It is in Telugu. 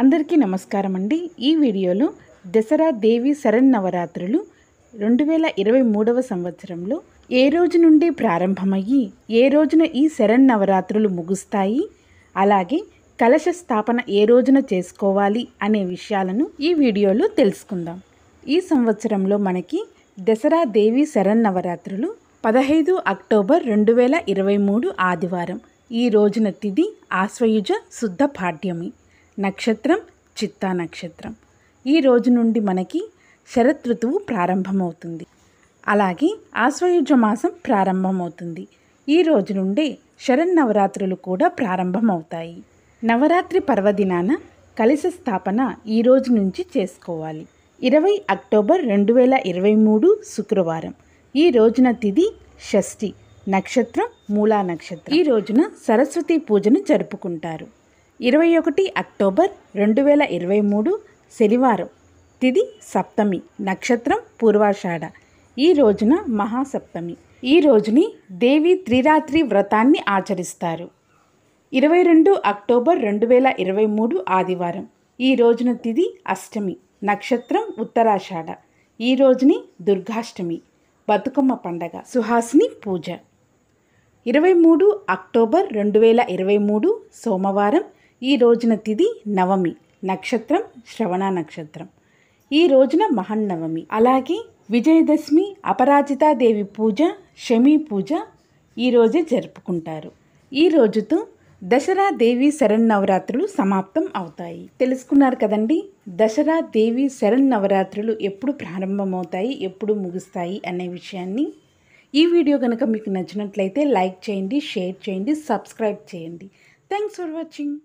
అందరికీ నమస్కారం అండి ఈ వీడియోలో దసరా దేవి శరణ్ నవరాత్రులు రెండు వేల ఇరవై మూడవ సంవత్సరంలో ఏ రోజు నుండి ప్రారంభమయ్యి ఏ రోజున ఈ శరణ్ నవరాత్రులు ముగుస్తాయి అలాగే కలశ స్థాపన ఏ రోజున చేసుకోవాలి అనే విషయాలను ఈ వీడియోలో తెలుసుకుందాం ఈ సంవత్సరంలో మనకి దసరా దేవి శరణ్ నవరాత్రులు పదహైదు అక్టోబర్ రెండు వేల ఇరవై మూడు ఆదివారం ఈ రోజున తిది ఆశ్వయుజ శుద్ధ పాఠ్యమి నక్షత్రం చిత్తా నక్షత్రం ఈ రోజు నుండి మనకి శరదృతువు ప్రారంభమవుతుంది అలాగే ఆశ్వయుజ మాసం ప్రారంభమవుతుంది ఈ రోజు నుండే శరన్నవరాత్రులు కూడా ప్రారంభమవుతాయి నవరాత్రి పర్వదినాన కలిశ స్థాపన ఈ రోజు నుంచి చేసుకోవాలి ఇరవై అక్టోబర్ రెండు వేల ఇరవై మూడు శుక్రవారం ఈ రోజున తిది షష్ఠి నక్షత్రం మూలా నక్షత్రం ఈ రోజున సరస్వతి పూజను జరుపుకుంటారు ఇరవై ఒకటి అక్టోబర్ రెండు వేల ఇరవై మూడు శనివారం తిది సప్తమి నక్షత్రం పూర్వాషాఢ ఈ రోజున మహాసప్తమి ఈ రోజుని దేవి త్రిరాత్రి వ్రతాన్ని ఆచరిస్తారు ఇరవై రెండు అక్టోబర్ రెండు వేల ఇరవై మూడు ఆదివారం ఈ రోజున తిది అష్టమి నక్షత్రం ఉత్తరాషాఢ ఈ రోజుని దుర్గాష్టమి బతుకమ్మ పండగ సుహాసిని పూజ ఇరవై మూడు అక్టోబర్ రెండు వేల ఇరవై మూడు సోమవారం ఈ రోజున తిది నవమి నక్షత్రం శ్రవణ నక్షత్రం ఈ రోజున మహన్నవమి అలాగే విజయదశమి అపరాజితాదేవి పూజ శమీ పూజ ఈరోజే జరుపుకుంటారు ఈ రోజుతో దసరా దేవి శరన్నవరాత్రులు సమాప్తం అవుతాయి తెలుసుకున్నారు కదండి దసరా దేవి శరన్నవరాత్రులు ఎప్పుడు ప్రారంభమవుతాయి ఎప్పుడు ముగుస్తాయి అనే విషయాన్ని ఈ వీడియో కనుక మీకు నచ్చినట్లయితే లైక్ చేయండి షేర్ చేయండి సబ్స్క్రైబ్ చేయండి థ్యాంక్స్ ఫర్ వాచింగ్